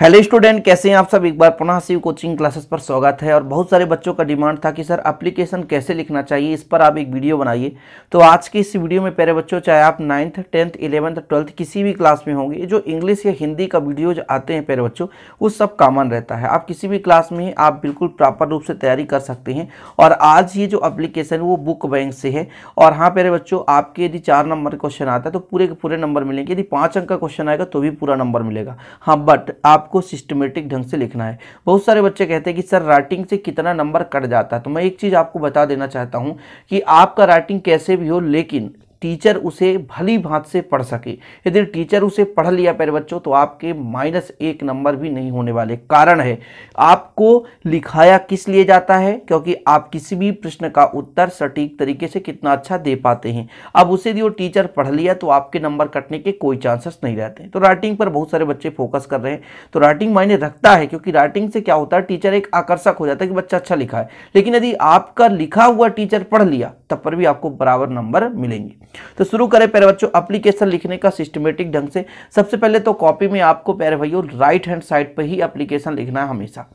hello student कैसे हैं आप सब एक बार पुनः शिव कोचिंग क्लासेस पर स्वागत है और बहुत सारे बच्चों का डिमांड था कि सर एप्लीकेशन कैसे लिखना चाहिए इस पर आप एक वीडियो बनाइए तो आज की इस वीडियो में पहले बच्चों चाहे आप नाइन्थ टेंथ इलेवंथ ट्वेल्थ किसी भी क्लास में होंगे जो इंग्लिश या हिंदी का वीडियो जो आते हैं पहले बच्चों वो सब कॉमन रहता है आप किसी भी क्लास में आप बिल्कुल प्रॉपर रूप से तैयारी कर सकते हैं और आज ये जो अप्लीकेशन वो बुक बैंक से है और हाँ पहले बच्चों आपके यदि चार नंबर क्वेश्चन आता है तो पूरे के पूरे नंबर मिलेंगे यदि पाँच अंक का क्वेश्चन आएगा तो भी पूरा नंबर मिलेगा हाँ बट आप आपको सिस्टमेटिक ढंग से लिखना है बहुत सारे बच्चे कहते हैं कि सर राइटिंग से कितना नंबर कट जाता है तो मैं एक चीज़ आपको बता देना चाहता हूँ कि आपका राइटिंग कैसे भी हो लेकिन टीचर उसे भली भांत से पढ़ सके यदि टीचर उसे पढ़ लिया पहले बच्चों तो आपके माइनस एक नंबर भी नहीं होने वाले कारण है आपको लिखाया किस लिए जाता है क्योंकि आप किसी भी प्रश्न का उत्तर सटीक तरीके से कितना अच्छा दे पाते हैं अब उसे यदि वो टीचर पढ़ लिया तो आपके नंबर कटने के कोई चांसेस नहीं रहते तो राइटिंग पर बहुत सारे बच्चे फोकस कर रहे हैं तो राइटिंग मायने रखता है क्योंकि राइटिंग से क्या होता है टीचर एक आकर्षक हो जाता है कि बच्चा अच्छा लिखा है लेकिन यदि आपका लिखा हुआ टीचर पढ़ लिया तब पर भी आपको बराबर नंबर मिलेंगे तो शुरू करें प्यारे बच्चों एप्लीकेशन लिखने का सिस्टमेटिक ढंग से सबसे पहले तो कॉपी में आपको प्यारे भाइयों राइट हैंड साइड पर ही अप्लीकेशन लिखना है हमेशा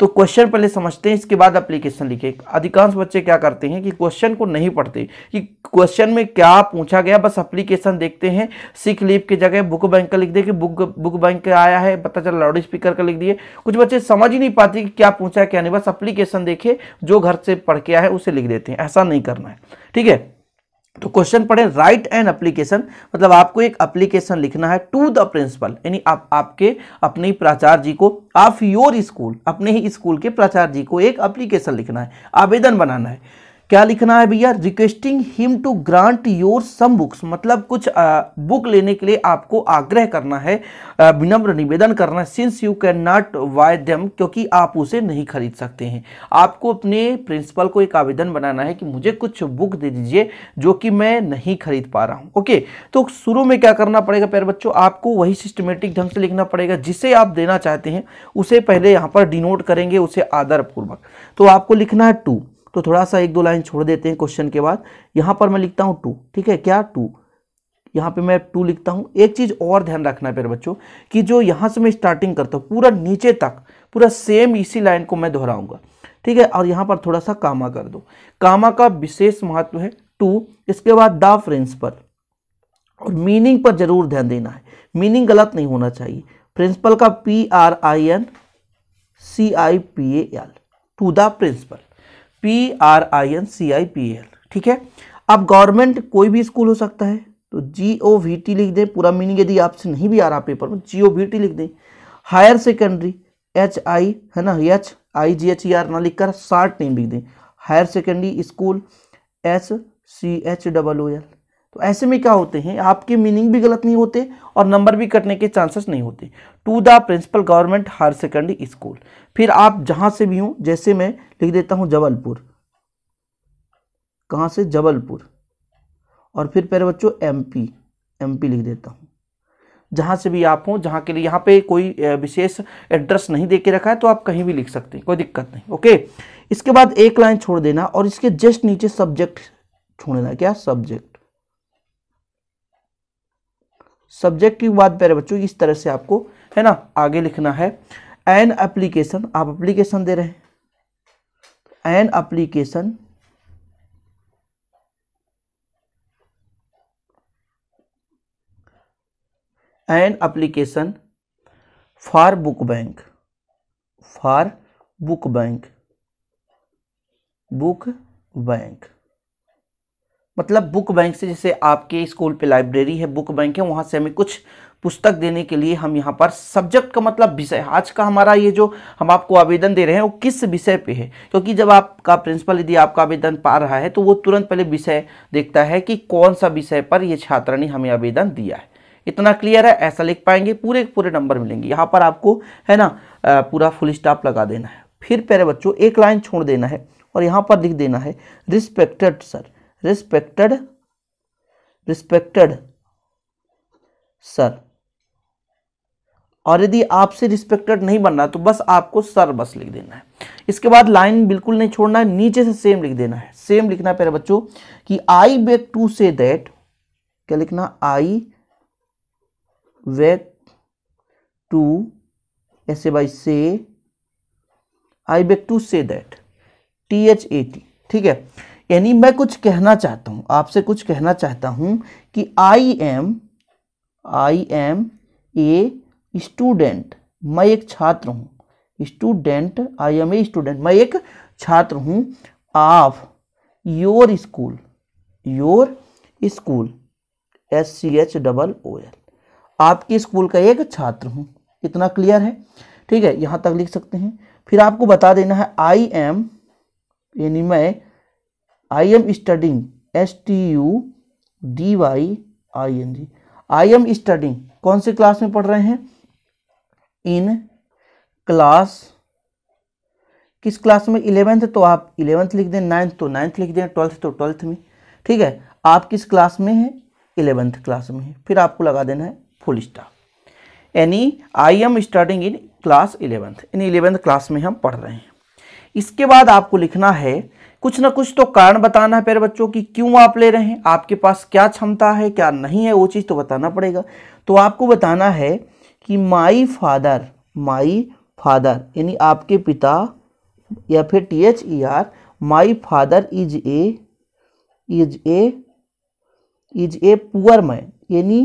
तो क्वेश्चन पहले समझते हैं इसके बाद एप्लीकेशन लिखे अधिकांश बच्चे क्या करते हैं कि क्वेश्चन को नहीं पढ़ते कि क्वेश्चन में क्या पूछा गया बस एप्लीकेशन देखते हैं सिख लीप के जगह बुक बैंक का लिख दे कि बुक बुक बैंक का आया है पता चला लाउड स्पीकर का लिख दिए कुछ बच्चे समझ ही नहीं पाते कि क्या पूछा क्या नहीं बस अप्लीकेशन देखे जो घर से पढ़ के आए उसे लिख देते हैं ऐसा नहीं करना है ठीक है तो क्वेश्चन पढ़े राइट एन अप्लीकेशन मतलब आपको एक अप्लीकेशन लिखना है टू द प्रिंसिपल यानी आप आपके अपने प्राचार्य जी को ऑफ योर स्कूल अपने ही स्कूल के प्राचार्य जी को एक अप्लीकेशन लिखना है आवेदन बनाना है क्या लिखना है भैया requesting him to grant your some books मतलब कुछ आ, बुक लेने के लिए आपको आग्रह करना है विनम्र निवेदन करना है since you can not why them क्योंकि आप उसे नहीं खरीद सकते हैं आपको अपने प्रिंसिपल को एक आवेदन बनाना है कि मुझे कुछ बुक दे दीजिए जो कि मैं नहीं खरीद पा रहा हूँ ओके तो शुरू में क्या करना पड़ेगा प्यारे बच्चों आपको वही सिस्टमेटिक ढंग से लिखना पड़ेगा जिसे आप देना चाहते हैं उसे पहले यहाँ पर डिनोट करेंगे उसे आदरपूर्वक तो आपको लिखना है टू तो थोड़ा सा एक दो लाइन छोड़ देते हैं क्वेश्चन के बाद यहाँ पर मैं लिखता हूँ टू ठीक है क्या टू यहाँ पे मैं टू लिखता हूँ एक चीज़ और ध्यान रखना है मेरे बच्चों कि जो यहाँ से मैं स्टार्टिंग करता हूँ पूरा नीचे तक पूरा सेम इसी लाइन को मैं दोहराऊंगा ठीक है और यहाँ पर थोड़ा सा कामा कर दो कामा का विशेष महत्व है टू इसके बाद द फ्रेंस पर और मीनिंग पर जरूर ध्यान देना है मीनिंग गलत नहीं होना चाहिए प्रिंसिपल का P R I N C I P A L to the principal P R I N C I P L ठीक है अब गवर्नमेंट कोई भी स्कूल हो सकता है तो जी ओ वी टी लिख दें पूरा मीनिंग यदि आपसे नहीं भी आ रहा पेपर में जी ओ वी टी लिख दें हायर सेकेंडरी एच आई है ना H I G H E R ना लिखकर शार्ट नेम लिख दें higher secondary school S C H double O L तो ऐसे में क्या होते हैं आपके मीनिंग भी गलत नहीं होते और नंबर भी कटने के चांसेस नहीं होते to the principal government higher secondary school फिर आप जहाँ से भी हूं जैसे मैं लिख देता हूँ जबलपुर कहाँ से जबलपुर और फिर पहले बच्चों एमपी एमपी लिख देता हूँ जहाँ से भी आप हों जहाँ के लिए यहाँ पे कोई विशेष एड्रेस नहीं दे के रखा है तो आप कहीं भी लिख सकते हैं कोई दिक्कत नहीं ओके इसके बाद एक लाइन छोड़ देना और इसके जस्ट नीचे सब्जेक्ट छोड़ देना क्या सब्जेक्ट सब्जेक्ट की बात प्यारे बच्चों इस तरह से आपको है ना आगे लिखना है एन एप्लीकेशन आप एप्लीकेशन दे रहे हैं an application an application for book bank for book bank book bank मतलब बुक बैंक से जैसे आपके स्कूल पे लाइब्रेरी है बुक बैंक है वहाँ से हमें कुछ पुस्तक देने के लिए हम यहाँ पर सब्जेक्ट का मतलब विषय आज का हमारा ये जो हम आपको आवेदन दे रहे हैं वो किस विषय पे है क्योंकि जब आपका प्रिंसिपल यदि आपका आवेदन पा रहा है तो वो तुरंत पहले विषय देखता है कि कौन सा विषय पर ये छात्रा ने हमें आवेदन दिया है इतना क्लियर है ऐसा लिख पाएंगे पूरे पूरे नंबर मिलेंगे यहाँ पर आपको है ना पूरा फुल स्टाफ लगा देना है फिर पहले बच्चों एक लाइन छोड़ देना है और यहाँ पर लिख देना है respected sir respected respected sir और यदि आपसे रिस्पेक्टेड नहीं बन रहा तो बस आपको सर बस लिख देना है इसके बाद लाइन बिल्कुल नहीं छोड़ना है नीचे से सेम लिख देना है सेम लिखना है मेरे बच्चों कि I beg to say that क्या लिखना आई वेक टू ऐसे बाई से I beg to say that T H A T ठीक है यानी मैं कुछ कहना चाहता हूँ आपसे कुछ कहना चाहता हूँ कि I am I am a student मैं एक छात्र हूँ student I am a student मैं एक छात्र हूँ of your school your school S C H double O L आपके स्कूल का एक छात्र हूँ इतना क्लियर है ठीक है यहाँ तक लिख सकते हैं फिर आपको बता देना है आई एम यानी मैं I am studying S T U D Y I N G I am studying कौन से क्लास में पढ़ रहे हैं इन क्लास किस क्लास में इलेवेंथ तो आप इलेवेंथ लिख दें नाइन्थ तो नाइन्थ लिख दें ट्वेल्थ तो ट्वेल्थ में ठीक है आप किस क्लास में हैं इलेवेंथ क्लास में है फिर आपको लगा देना है फुल स्टाफ यानी I am starting in class eleventh in eleventh class में हम पढ़ रहे हैं इसके बाद आपको लिखना है कुछ ना कुछ तो कारण बताना है प्यारे बच्चों की क्यों आप ले रहे हैं आपके पास क्या क्षमता है क्या नहीं है वो चीज़ तो बताना पड़ेगा तो आपको बताना है कि माई फादर माई फादर यानी आपके पिता या फिर T H E R my father is a is a is a poor man यानी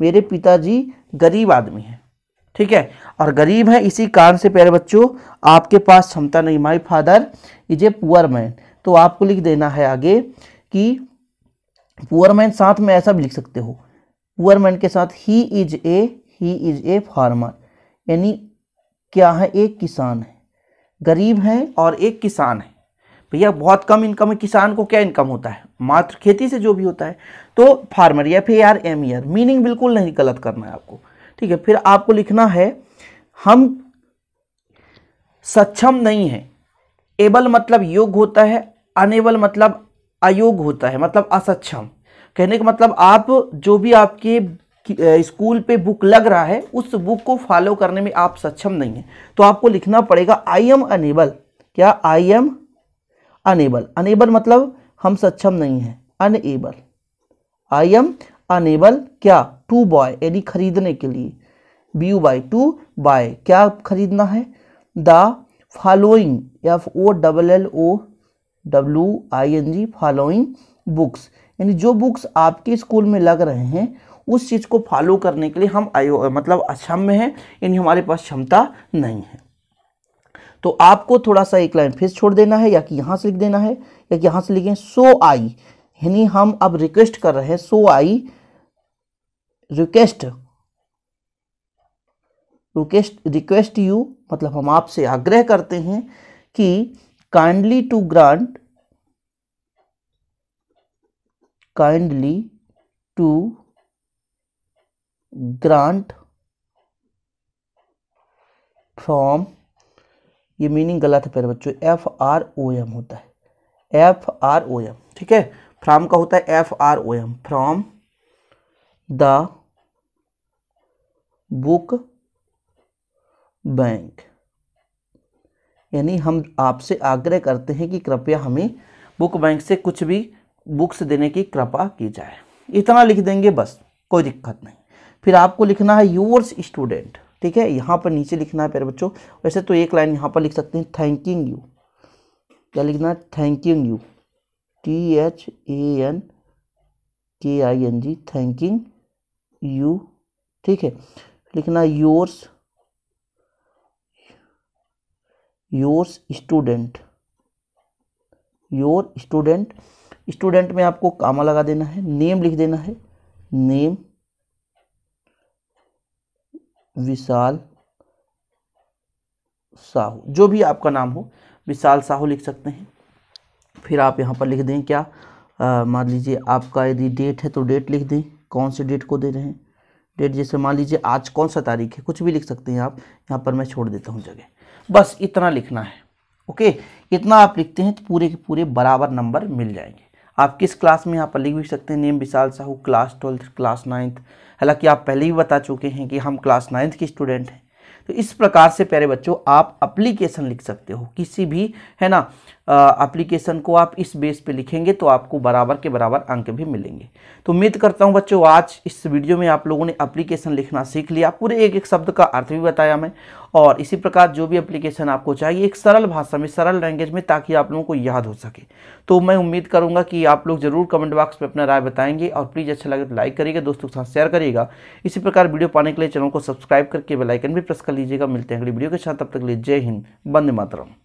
मेरे पिताजी गरीब आदमी हैं ठीक है और गरीब है इसी कारण से प्यारे बच्चों आपके पास क्षमता नहीं my father is a poor man तो आपको लिख देना है आगे कि पुअरमैन साथ में ऐसा भी लिख सकते हो पुअरमैन के साथ ही is a he is a farmer यानी क्या है एक किसान है गरीब है और एक किसान है भैया बहुत कम इनकम है किसान को क्या इनकम होता है मात्र खेती से जो भी होता है तो फार्मर या फिर यार एम ईयर मीनिंग बिल्कुल नहीं गलत करना है आपको ठीक है फिर आपको लिखना है हम सक्षम नहीं है एबल मतलब योग होता है अनेबल मतलब अयोग होता है मतलब असक्षम कहने का मतलब आप जो भी आपके स्कूल पे बुक लग रहा है उस बुक को फॉलो करने में आप सक्षम नहीं है तो आपको लिखना पड़ेगा आई एम अनेबल क्या आई एम अनेबल अनेबल मतलब हम सक्षम नहीं है अनएबल आई एम अनेबल क्या टू बॉय यानी खरीदने के लिए B U Y to buy क्या खरीदना है द फॉलोइंग या O double L O W I N G following books यानी जो बुक्स आपके स्कूल में लग रहे हैं उस चीज़ को फॉलो करने के लिए हम आयो मतलब अक्षम्य हैं यानी हमारे पास क्षमता नहीं है तो आपको थोड़ा सा एक लाइन फिर छोड़ देना है या कि यहाँ से लिख देना है या कि यहाँ से लिखें सो आई यानी हम अब रिक्वेस्ट कर रहे हैं so I request request request you मतलब हम आपसे आग्रह करते हैं कि kindly to grant kindly to grant from ये मीनिंग गलत है पहले बच्चों एफ आर ओ एम होता है एफ आर ओ एम ठीक है फ्राम का होता है F R O M from the book bank यानी हम आपसे आग्रह करते हैं कि कृपया हमें बुक बैंक से कुछ भी बुक्स देने की कृपा की जाए इतना लिख देंगे बस कोई दिक्कत नहीं फिर आपको लिखना है योर्स स्टूडेंट ठीक है यहाँ पर नीचे लिखना है प्यारे बच्चों वैसे तो एक लाइन यहाँ पर लिख सकते हैं थैंकिंग यू क्या लिखना है thanking you T H A N K I N G thanking you ठीक है लिखना yours your student your student student में आपको कामा लगा देना है नेम लिख देना है नेम विशाल साहू जो भी आपका नाम हो विशाल साहू लिख सकते हैं फिर आप यहाँ पर लिख दें क्या मान लीजिए आपका यदि डेट है तो डेट लिख दें कौन से डेट को दे रहे हैं डेट जैसे मान लीजिए आज कौन सा तारीख है कुछ भी लिख सकते हैं आप यहाँ पर मैं छोड़ देता हूँ जगह बस इतना लिखना है ओके इतना आप लिखते हैं तो पूरे के पूरे बराबर नंबर मिल जाएंगे आप किस क्लास में यहाँ पर लिख भी सकते हैं name Vishal Sahu class twelfth class ninth हालांकि आप पहले भी बता चुके हैं कि हम क्लास नाइन्थ के स्टूडेंट हैं तो इस प्रकार से प्यारे बच्चों आप अप्लीकेशन लिख सकते हो किसी भी है ना अप्लीकेशन को आप इस बेस पे लिखेंगे तो आपको बराबर के बराबर अंक भी मिलेंगे तो उम्मीद करता हूँ बच्चों आज इस वीडियो में आप लोगों ने अप्लीकेशन लिखना सीख लिया पूरे एक एक शब्द का अर्थ भी बताया मैं और इसी प्रकार जो भी एप्लीकेशन आपको चाहिए एक सरल भाषा में सरल लैंग्वेज में ताकि आप लोगों को याद हो सके तो मैं उम्मीद करूँगा कि आप लोग ज़रूर कमेंट बॉक्स में अपना राय बताएंगे और प्लीज़ अच्छा लगे तो लाइक करिएगा दोस्तों के साथ शेयर करिएगा इसी प्रकार वीडियो पाने के लिए चैनल को सब्सक्राइब करके बेलाइकन भी प्रेस कर लीजिएगा मिलते हैं अगली वीडियो के साथ तब तक लिए जय हिंद बंद मातरम